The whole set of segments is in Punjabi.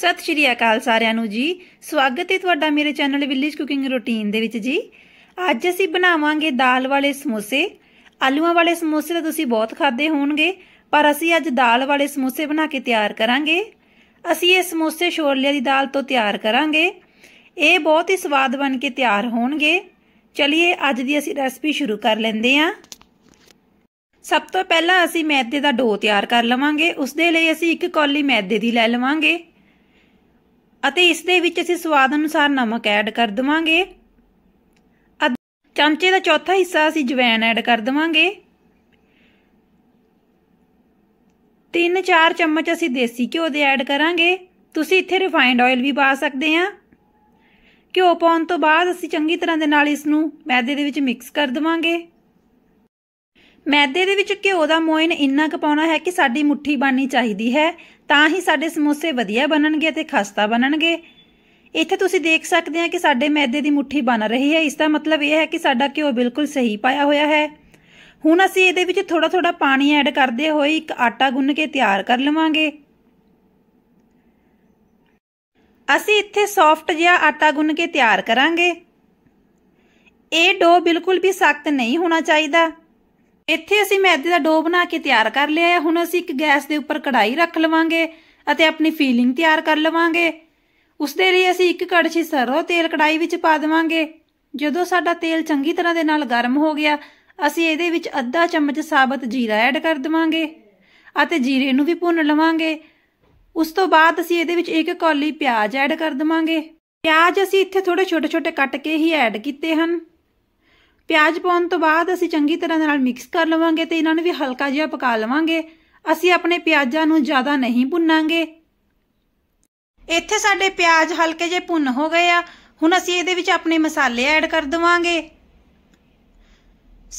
ਸਤਿ ਸ਼੍ਰੀ ਅਕਾਲ ਸਾਰਿਆਂ ਨੂੰ ਜੀ ਸਵਾਗਤ ਹੈ ਤੁਹਾਡਾ ਮੇਰੇ ਚੈਨਲ ਵਿਲੇਜ ਕੁਕਿੰਗ ਰੁਟੀਨ ਦੇ ਵਿੱਚ ਜੀ ਅੱਜ ਅਸੀਂ ਬਣਾਵਾਂਗੇ ਦਾਲ ਵਾਲੇ ਸਮੋਸੇ ਆਲੂਆਂ ਵਾਲੇ ਸਮੋਸੇ ਤਾਂ ਤੁਸੀਂ ਬਹੁਤ ਖਾਦੇ ਹੋਣਗੇ ਪਰ ਅਸੀਂ ਅੱਜ ਦਾਲ ਵਾਲੇ ਸਮੋਸੇ ਬਣਾ ਕੇ ਤਿਆਰ ਕਰਾਂਗੇ ਅਸੀਂ ਇਹ ਸਮੋਸੇ ਛੋਲਿਆਂ ਦੀ ਦਾਲ ਤੋਂ ਤਿਆਰ ਕਰਾਂਗੇ ਇਹ ਬਹੁਤ ਹੀ ਸਵਾਦ ਬਣ ਕੇ ਤਿਆਰ ਹੋਣਗੇ ਚਲਿਏ ਅੱਜ ਦੀ ਅਸੀਂ ਰੈਸਪੀ ਸ਼ੁਰੂ ਕਰ ਲੈਂਦੇ ਹਾਂ ਸਭ ਤੋਂ ਪਹਿਲਾਂ ਅਸੀਂ ਮੈਦੇ ਦਾ ਡੋ ਤਿਆਰ ਕਰ ਲਵਾਂਗੇ ਉਸ ਦੇ ਲਈ ਅਸੀਂ ਇੱਕ ਕੌਲੀ ਮੈਦੇ ਦੀ ਲੈ ਲਵਾਂਗੇ ਅਤੇ ਇਸ ਦੇ ਵਿੱਚ ਅਸੀਂ ਸਵਾਦ ਅਨੁਸਾਰ ਨਮਕ ਐਡ ਕਰ ਦਵਾਂਗੇ ਚਮਚੇ ਦਾ ਚੌਥਾ ਹਿੱਸਾ ਅਸੀਂ ਜਵੈਨ ਐਡ ਕਰ ਦਵਾਂਗੇ 3-4 ਚਮਚ ਅਸੀਂ ਦੇਸੀ ਘਿਓ ਦੇ ਐਡ ਕਰਾਂਗੇ ਤੁਸੀਂ ਇੱਥੇ ਰਿਫਾਈਨਡ ਆਇਲ ਵੀ ਪਾ ਸਕਦੇ ਆ ਘਿਓ ਪਾਉਣ ਤੋਂ ਬਾਅਦ ਅਸੀਂ ਚੰਗੀ ਤਰ੍ਹਾਂ ਦੇ ਨਾਲ ਇਸ ਨੂੰ ਮੈਦੇ ਦੇ ਵਿੱਚ ਮਿਕਸ ਕਰ ਦਵਾਂਗੇ ਮੈਦੇ ਦੇ ਵਿੱਚ ਘਿਓ ਦਾ ਮੋਇਨ ਇੰਨਾ ਕੁ ਪਾਉਣਾ ਹੈ ਕਿ ਸਾਡੀ ਮੁਠੀ ਬਾਨੀ ਚਾਹੀਦੀ ਹੈ ਤਾਂ ਹੀ ਸਾਡੇ ਸਮੋਸੇ ਵਧੀਆ ਬਣਨਗੇ ਤੇ ਖਸਤਾ ਬਣਨਗੇ ਇੱਥੇ ਤੁਸੀਂ ਦੇਖ ਸਕਦੇ ਆ ਕਿ ਸਾਡੇ ਮੈਦੇ ਦੀ ਮੁੱਠੀ ਬਣ ਰਹੀ ਹੈ ਇਸ ਦਾ ਮਤਲਬ ਇਹ ਹੈ ਕਿ ਸਾਡਾ ਘਿਓ ਬਿਲਕੁਲ ਸਹੀ ਪਾਇਆ ਹੋਇਆ ਹੈ ਹੁਣ ਅਸੀਂ ਇਹਦੇ ਵਿੱਚ ਥੋੜਾ ਥੋੜਾ ਪਾਣੀ ਐਡ ਕਰਦੇ ਹੋਏ ਇੱਕ ਆਟਾ ਗੁੰਨ ਕੇ ਤਿਆਰ ਕਰ ਲਵਾਂਗੇ ਅਸੀਂ ਇੱਥੇ ਸੌਫਟ ਜਿਹਾ ਆਟਾ ਗੁੰਨ ਕੇ ਤਿਆਰ ਕਰਾਂਗੇ ਇਹ ਡੋ ਬਿਲਕੁਲ ਵੀ ਸਖਤ ਨਹੀਂ ਹੋਣਾ ਚਾਹੀਦਾ ਇੱਥੇ ਅਸੀਂ ਮੈਦੇ ਦਾ ਡੋ ਬਣਾ ਕੇ ਤਿਆਰ ਕਰ ਲਿਆ ਹੈ ਹੁਣ ਅਸੀਂ ਇੱਕ ਗੈਸ ਦੇ ਉੱਪਰ ਕੜਾਈ ਰੱਖ ਲਵਾਂਗੇ ਅਤੇ ਆਪਣੀ ਫੀਲਿੰਗ ਤਿਆਰ ਕਰ ਲਵਾਂਗੇ ਉਸ ਦੇ ਲਈ ਅਸੀਂ ਇੱਕ ਕੜਛੀ ਸਰੋਂ ਤੇਲ ਕੜਾਈ ਵਿੱਚ ਪਾ ਦੇਵਾਂਗੇ ਜਦੋਂ ਸਾਡਾ ਤੇਲ ਚੰਗੀ ਤਰ੍ਹਾਂ ਦੇ ਨਾਲ ਗਰਮ ਹੋ ਗਿਆ ਅਸੀਂ ਇਹਦੇ ਵਿੱਚ ਅੱਧਾ ਚਮਚ ਸਾਬਤ ਜੀਰਾ ਐਡ ਕਰ ਦੇਵਾਂਗੇ ਅਤੇ ਜੀਰੇ ਨੂੰ ਵੀ ਭੁੰਨ ਲਵਾਂਗੇ ਉਸ ਤੋਂ ਬਾਅਦ ਅਸੀਂ ਇਹਦੇ ਵਿੱਚ ਇੱਕ ਕੌਲੀ ਪਿਆਜ਼ ਐਡ ਕਰ ਦੇਵਾਂਗੇ ਪਿਆਜ਼ ਅਸੀਂ ਇੱਥੇ ਥੋੜੇ ਛੋਟੇ ਛੋਟੇ ਕੱਟ ਕੇ ਹੀ ਐਡ ਕੀਤੇ ਹਨ ਪਿਆਜ਼ ਪਾਉਣ ਤੋਂ ਬਾਅਦ ਅਸੀਂ ਚੰਗੀ ਤਰ੍ਹਾਂ ਨਾਲ ਮਿਕਸ ਕਰ ਲਵਾਂਗੇ ਤੇ ਇਹਨਾਂ ਨੂੰ ਵੀ ਹਲਕਾ ਜਿਹਾ ਪਕਾ ਲਵਾਂਗੇ ਅਸੀਂ ਆਪਣੇ ਪਿਆਜ਼ਾਂ ਨੂੰ ਜ਼ਿਆਦਾ ਨਹੀਂ ਭੁੰਨਾਂਗੇ ਇੱਥੇ ਸਾਡੇ ਪਿਆਜ਼ ਹਲਕੇ ਜਿਹੇ ਭੁੰਨ ਹੋ ਗਏ ਆ ਹੁਣ ਅਸੀਂ ਇਹਦੇ ਵਿੱਚ ਆਪਣੇ ਮਸਾਲੇ ਐਡ ਕਰ ਦਵਾਂਗੇ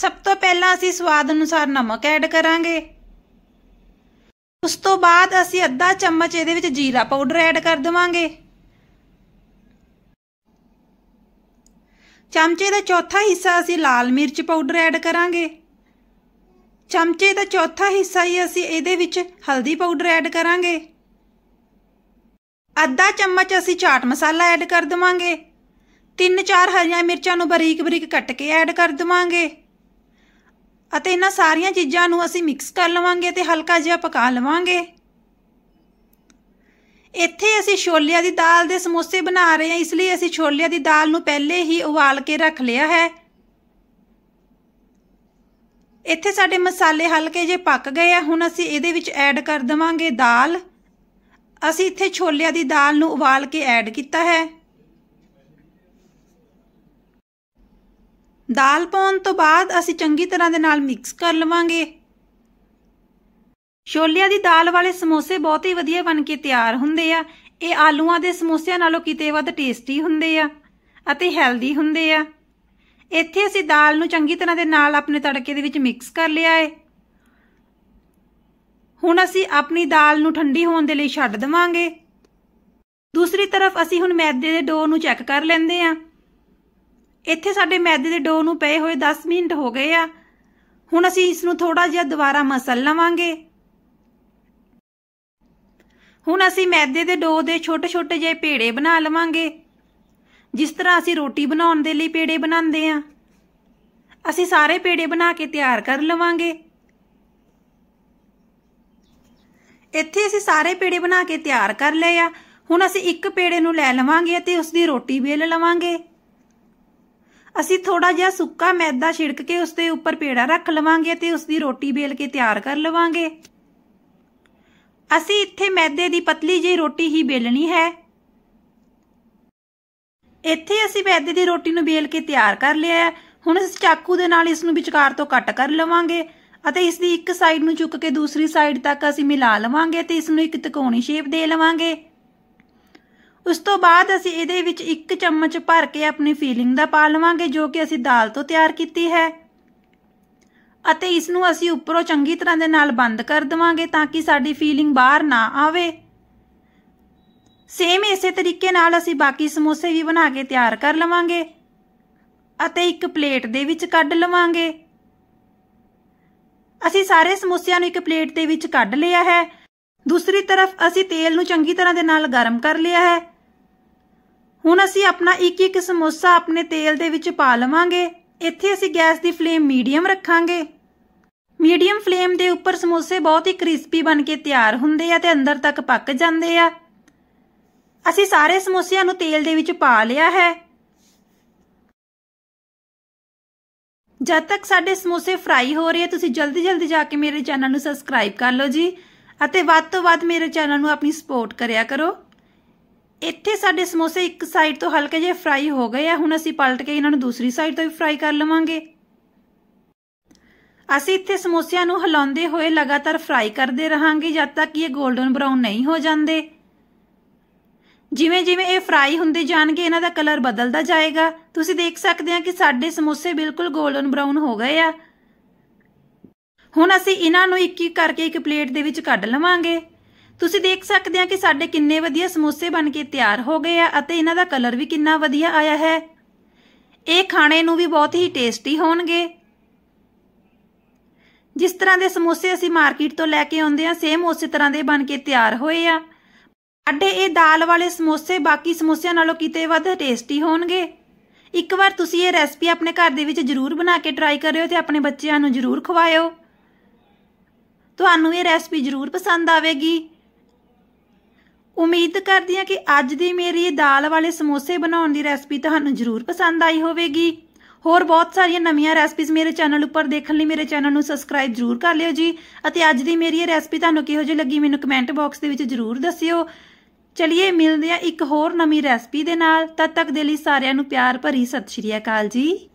ਸਭ ਤੋਂ ਪਹਿਲਾਂ ਅਸੀਂ ਸਵਾਦ ਅਨੁਸਾਰ ਨਮਕ ਐਡ ਕਰਾਂਗੇ ਉਸ ਤੋਂ ਬਾਅਦ ਅਸੀਂ ਅੱਧਾ ਚਮਚ ਇਹਦੇ ਵਿੱਚ ਜੀਰਾ ਪਾਊਡਰ ਐਡ ਕਰ ਦਵਾਂਗੇ ਚਮਚੇ ਦਾ ਚੌਥਾ ਹਿੱਸਾ ਅਸੀਂ ਲਾਲ ਮਿਰਚ ਪਾਊਡਰ ਐਡ ਕਰਾਂਗੇ ਚਮਚੇ ਦਾ ਚੌਥਾ ਹਿੱਸਾ ਹੀ ਅਸੀਂ ਇਹਦੇ ਵਿੱਚ ਹਲਦੀ ਪਾਊਡਰ ਐਡ ਕਰਾਂਗੇ ਅੱਧਾ ਚਮਚ ਅਸੀਂ ਚਾਟ ਮਸਾਲਾ ਐਡ ਕਰ ਦਵਾਂਗੇ ਤਿੰਨ ਚਾਰ ਹਰੀਆਂ ਮਿਰਚਾਂ ਨੂੰ ਬਰੀਕ-ਬਰੀਕ ਕੱਟ ਕੇ ਐਡ ਕਰ ਦਵਾਂਗੇ ਅਤੇ ਇਹਨਾਂ ਸਾਰੀਆਂ ਚੀਜ਼ਾਂ ਨੂੰ ਅਸੀਂ ਮਿਕਸ ਕਰ ਲਵਾਂਗੇ ਤੇ ਹਲਕਾ ਜਿਹਾ ਪਕਾ ਲਵਾਂਗੇ ਇੱਥੇ ਅਸੀਂ ਛੋਲਿਆਂ ਦੀ ਦਾਲ ਦੇ ਸਮੋਸੇ ਬਣਾ ਰਹੇ ਹਾਂ ਇਸ ਲਈ ਅਸੀਂ ਛੋਲਿਆਂ ਦੀ ਦਾਲ ਨੂੰ ਪਹਿਲੇ ਹੀ ਉਬਾਲ ਕੇ ਰੱਖ ਲਿਆ ਹੈ ਇੱਥੇ ਸਾਡੇ ਮਸਾਲੇ ਹਲਕੇ ਜੇ ਪੱਕ ਗਏ ਆ ਹੁਣ ਅਸੀਂ ਇਹਦੇ ਵਿੱਚ ਐਡ ਕਰ ਦਵਾਂਗੇ ਦਾਲ ਅਸੀਂ ਇੱਥੇ ਛੋਲਿਆਂ ਦੀ ਦਾਲ ਨੂੰ ਉਬਾਲ ਕੇ ਐਡ ਕੀਤਾ ਹੈ ਦਾਲ ਪਾਉਣ ਤੋਂ ਬਾਅਦ ਅਸੀਂ ਚੰਗੀ ਤਰ੍ਹਾਂ ਦੇ ਨਾਲ ਮਿਕਸ ਕਰ ਲਵਾਂਗੇ ਛੋਲਿਆਂ ਦੀ ਦਾਲ ਵਾਲੇ ਸਮੋਸੇ ਬਹੁਤ ਹੀ ਵਧੀਆ ਬਣ ਕੇ ਤਿਆਰ ਹੁੰਦੇ ਆ ਇਹ ਆਲੂਆਂ ਦੇ ਸਮੋਸਿਆਂ ਨਾਲੋਂ ਕਿਤੇ ਵੱਧ ਟੇਸਟੀ ਹੁੰਦੇ ਆ ਅਤੇ ਹੈਲਦੀ ਹੁੰਦੇ ਆ ਇੱਥੇ ਅਸੀਂ ਦਾਲ ਨੂੰ ਚੰਗੀ ਤਰ੍ਹਾਂ ਦੇ ਨਾਲ ਆਪਣੇ ਤੜਕੇ ਦੇ ਵਿੱਚ ਮਿਕਸ ਕਰ ਲਿਆ ਏ ਹੁਣ ਅਸੀਂ ਆਪਣੀ ਦਾਲ ਨੂੰ ਠੰਡੀ ਹੋਣ ਦੇ ਲਈ ਛੱਡ ਦੇਵਾਂਗੇ ਦੂਸਰੀ ਤਰਫ ਅਸੀਂ ਹੁਣ ਮੈਦੇ ਦੇ ਡੋ ਨੂੰ ਚੈੱਕ ਕਰ ਲੈਂਦੇ ਆ ਇੱਥੇ ਸਾਡੇ ਮੈਦੇ ਦੇ ਡੋ ਨੂੰ ਪਏ ਹੋਏ 10 ਮਿੰਟ ਹੋ ਗਏ ਆ ਹੁਣ ਅਸੀਂ ਇਸ ਨੂੰ ਥੋੜਾ ਜਿਹਾ ਦੁਬਾਰਾ ਮਸਲ ਲਵਾਂਗੇ ਹੁਣ ਅਸੀਂ ਮੈਦੇ ਦੇ ਡੋ ਦੇ ਛੋਟੇ-ਛੋਟੇ ਜਿਹੇ ਪੇੜੇ ਬਣਾ ਲਵਾਂਗੇ ਜਿਸ ਤਰ੍ਹਾਂ ਅਸੀਂ ਰੋਟੀ ਬਣਾਉਣ ਦੇ ਲਈ ਪੇੜੇ ਬਣਾਉਂਦੇ ਆ ਅਸੀਂ ਸਾਰੇ ਪੇੜੇ ਬਣਾ ਕੇ ਤਿਆਰ ਕਰ ਲਵਾਂਗੇ ਇੱਥੇ ਅਸੀਂ ਸਾਰੇ ਪੇੜੇ ਬਣਾ ਕੇ ਤਿਆਰ ਕਰ ਲਏ ਆ ਹੁਣ ਅਸੀਂ ਇੱਕ ਪੇੜੇ ਨੂੰ ਲੈ ਲਵਾਂਗੇ ਤੇ ਉਸ ਦੀ ਰੋਟੀ ਵੇਲ ਲਵਾਂਗੇ ਅਸੀਂ ਥੋੜਾ ਜਿਹਾ ਸੁੱਕਾ ਮੈਦਾ ਛਿੜਕ ਕੇ ਉਸ ਦੇ ਉੱਪਰ ਪੇੜਾ ਰੱਖ ਲਵਾਂਗੇ ਤੇ ਉਸ ਦੀ ਰੋਟੀ ਵੇਲ ਕੇ ਤਿਆਰ ਕਰ ਲਵਾਂਗੇ ਅਸੀਂ ਇੱਥੇ ਮੈਦੇ ਦੀ ਪਤਲੀ ਜਿਹੀ ਰੋਟੀ ਹੀ ਬੇਲਣੀ ਹੈ ਇੱਥੇ ਅਸੀਂ ਮੈਦੇ ਦੀ ਰੋਟੀ ਨੂੰ ਬੇਲ ਕੇ ਤਿਆਰ ਕਰ ਲਿਆ ਹੈ ਹੁਣ ਅਸੀਂ ਚਾਕੂ ਦੇ ਨਾਲ ਇਸ ਨੂੰ ਵਿਚਕਾਰ ਤੋਂ ਕੱਟ ਕਰ ਲਵਾਂਗੇ ਅਤੇ ਇਸ ਦੀ ਇੱਕ ਸਾਈਡ ਨੂੰ ਚੁੱਕ ਕੇ ਦੂਸਰੀ ਸਾਈਡ ਤੱਕ ਅਸੀਂ ਮਿਲਾ ਲਵਾਂਗੇ ਤੇ ਇਸ ਨੂੰ ਇੱਕ ਤਿਕੋਣੀ ਸ਼ੇਪ ਦੇ ਲਵਾਂਗੇ ਉਸ ਤੋਂ ਬਾਅਦ ਅਸੀਂ ਇਹਦੇ ਵਿੱਚ ਇੱਕ ਚਮਚ ਭਰ ਕੇ ਆਪਣੀ ਫੀਲਿੰਗ ਦਾ ਪਾ ਲਵਾਂਗੇ ਜੋ ਕਿ ਅਸੀਂ ਦਾਲ ਤੋਂ ਤਿਆਰ ਕੀਤੀ ਹੈ ਅਤੇ ਇਸ ਨੂੰ ਅਸੀਂ ਉੱਪਰੋਂ ਚੰਗੀ ਤਰ੍ਹਾਂ ਦੇ ਨਾਲ ਬੰਦ ਕਰ ਦਵਾਂਗੇ ਤਾਂ ਕਿ ਸਾਡੀ ਫੀਲਿੰਗ ਬਾਹਰ ਨਾ ਆਵੇ ਸੇਮ ਇਸੇ ਤਰੀਕੇ ਨਾਲ ਅਸੀਂ ਬਾਕੀ ਸਮੋਸੇ ਵੀ ਬਣਾ ਕੇ ਤਿਆਰ ਕਰ ਲਵਾਂਗੇ ਅਤੇ ਇੱਕ ਪਲੇਟ ਦੇ ਵਿੱਚ ਕੱਢ ਲਵਾਂਗੇ ਅਸੀਂ ਸਾਰੇ ਸਮੋਸਿਆਂ ਨੂੰ ਇੱਕ ਪਲੇਟ ਦੇ ਵਿੱਚ ਕੱਢ ਲਿਆ ਹੈ ਦੂਸਰੀ ਤਰਫ ਅਸੀਂ ਤੇਲ ਨੂੰ ਚੰਗੀ ਤਰ੍ਹਾਂ ਦੇ ਨਾਲ ਗਰਮ ਕਰ ਲਿਆ ਹੈ ਹੁਣ ਅਸੀਂ ਆਪਣਾ ਇੱਕ ਇੱਕ ਸਮੋਸਾ ਆਪਣੇ ਤੇਲ ਦੇ ਵਿੱਚ ਪਾ ਲਵਾਂਗੇ ਇੱਥੇ ਅਸੀਂ ਗੈਸ ਦੀ ਫਲੇਮ ਮੀਡੀਅਮ ਰੱਖਾਂਗੇ ਮੀਡੀਅਮ ਫਲੇਮ ਦੇ ਉੱਪਰ ਸਮੋਸੇ ਬਹੁਤ ਹੀ ਕ੍ਰਿਸਪੀ ਬਣ ਕੇ ਤਿਆਰ ਹੁੰਦੇ ਆ ਤੇ ਅੰਦਰ ਤੱਕ ਪੱਕ ਜਾਂਦੇ ਆ ਅਸੀਂ ਸਾਰੇ ਸਮੋਸਿਆਂ ਨੂੰ ਤੇਲ ਦੇ ਵਿੱਚ ਪਾ ਲਿਆ ਹੈ ਜਦ ਤੱਕ ਸਾਡੇ ਸਮੋਸੇ ਫਰਾਈ ਹੋ ਰਹੇ ਆ ਤੁਸੀਂ ਜਲਦੀ ਜਲਦੀ ਜਾ ਕੇ ਮੇਰੇ ਚੈਨਲ ਨੂੰ ਸਬਸਕ੍ਰਾਈਬ ਕਰ ਲਓ ਜੀ ਅਤੇ ਵੱਧ ਤੋਂ ਵੱਧ ਮੇਰੇ ਚੈਨਲ ਨੂੰ ਆਪਣੀ ਸਪੋਰਟ ਕਰਿਆ ਕਰੋ ਇੱਥੇ ਸਾਡੇ ਸਮੋਸੇ ਇੱਕ ਸਾਈਡ ਤੋਂ ਹਲਕੇ ਜਿਹੇ ਫਰਾਈ ਹੋ ਗਏ ਆ ਹੁਣ ਅਸੀਂ ਪਲਟ ਕੇ ਇਹਨਾਂ ਨੂੰ ਦੂਸਰੀ ਸਾਈਡ ਤੋਂ ਵੀ ਫਰਾਈ ਕਰ ਲਵਾਂਗੇ ਅਸੀਂ ਇੱਥੇ ਸਮੋਸਿਆਂ ਨੂੰ ਹਿਲਾਉਂਦੇ ਹੋਏ ਲਗਾਤਾਰ ਫਰਾਈ ਕਰਦੇ ਰਹਾਂਗੇ ਜਦ ਤੱਕ ਇਹ 골ਡਨ ਬ੍ਰਾਊਨ ਨਹੀਂ ਹੋ ਜਾਂਦੇ ਜਿਵੇਂ ਜਿਵੇਂ ਇਹ ਫਰਾਈ ਹੁੰਦੇ ਜਾਣਗੇ ਇਹਨਾਂ ਦਾ ਕਲਰ ਬਦਲਦਾ ਜਾਏਗਾ ਤੁਸੀਂ ਦੇਖ ਸਕਦੇ ਹੋ ਕਿ ਸਾਡੇ ਸਮੋਸੇ ਬਿਲਕੁਲ 골ਡਨ ਬ੍ਰਾਊਨ ਹੋ ਗਏ ਆ ਹੁਣ ਅਸੀਂ ਇਹਨਾਂ ਨੂੰ ਇੱਕ ਇੱਕ ਕਰਕੇ ਇੱਕ ਪਲੇਟ ਦੇ ਵਿੱਚ ਕੱਢ ਲਵਾਂਗੇ ਤੁਸੀਂ ਦੇਖ ਸਕਦੇ ਆ ਕਿ ਸਾਡੇ ਕਿੰਨੇ ਵਧੀਆ ਸਮੋਸੇ ਬਣ ਕੇ ਤਿਆਰ ਹੋ ਗਏ ਆ ਅਤੇ ਇਹਨਾਂ ਦਾ ਕਲਰ ਵੀ ਕਿੰਨਾ ਵਧੀਆ ਆਇਆ ਹੈ ਇਹ ਖਾਣੇ ਨੂੰ ਵੀ ਬਹੁਤ ਹੀ ਟੇਸਟੀ ਹੋਣਗੇ ਜਿਸ ਤਰ੍ਹਾਂ ਦੇ ਸਮੋਸੇ ਅਸੀਂ ਮਾਰਕੀਟ ਤੋਂ ਲੈ ਕੇ ਆਉਂਦੇ ਆ ਸੇਮ ਉਸੇ ਤਰ੍ਹਾਂ ਦੇ ਬਣ ਕੇ ਤਿਆਰ ਹੋਏ ਆ ਸਾਡੇ ਇਹ ਦਾਲ ਵਾਲੇ ਸਮੋਸੇ ਬਾਕੀ ਸਮੋਸਿਆਂ ਨਾਲੋਂ ਕਿਤੇ ਵੱਧ ਟੇਸਟੀ ਹੋਣਗੇ ਇੱਕ ਵਾਰ ਤੁਸੀਂ ਇਹ ਰੈਸਪੀ ਆਪਣੇ ਘਰ ਦੇ ਵਿੱਚ ਜ਼ਰੂਰ ਬਣਾ ਕੇ ਟਰਾਈ ਕਰਿਓ ਤੇ ਆਪਣੇ ਬੱਚਿਆਂ ਨੂੰ ਜ਼ਰੂਰ ਖਵਾਇਓ ਤੁਹਾਨੂੰ ਇਹ ਰੈਸਪੀ ਜ਼ਰੂਰ ਪਸੰਦ ਆਵੇਗੀ ਉਮੀਦ ਕਰਦੀ ਹਾਂ ਕਿ ਅੱਜ ਦੀ ਮੇਰੀ ਦਾਲ ਵਾਲੇ ਸਮੋਸੇ ਬਣਾਉਣ ਦੀ ਰੈਸਪੀ ਤੁਹਾਨੂੰ ਜ਼ਰੂਰ ਪਸੰਦ ਆਈ ਹੋਵੇਗੀ ਹੋਰ ਬਹੁਤ ਸਾਰੀਆਂ ਨਵੀਆਂ ਰੈਸਪੀਜ਼ ਮੇਰੇ ਚੈਨਲ ਉੱਪਰ ਦੇਖਣ ਲਈ ਮੇਰੇ ਚੈਨਲ ਨੂੰ ਸਬਸਕ੍ਰਾਈਬ ਜ਼ਰੂਰ ਕਰ ਲਿਓ ਜੀ ਅਤੇ ਅੱਜ ਦੀ ਮੇਰੀ ਇਹ ਰੈਸਪੀ ਤੁਹਾਨੂੰ ਕਿਹੋ ਜਿਹੀ ਲੱਗੀ ਮੈਨੂੰ ਕਮੈਂਟ ਬਾਕਸ ਦੇ ਵਿੱਚ ਜ਼ਰੂਰ ਦੱਸਿਓ ਚਲਿਏ ਮਿਲਦੇ ਹਾਂ ਇੱਕ ਹੋਰ ਨਵੀਂ ਰੈਸਪੀ ਦੇ ਨਾਲ ਤਦ ਤੱਕ ਦੇ ਲਈ ਸਾਰਿਆਂ ਨੂੰ ਪਿਆਰ ਭਰੀ ਸਤਿ ਸ਼੍ਰੀ ਅਕਾਲ ਜੀ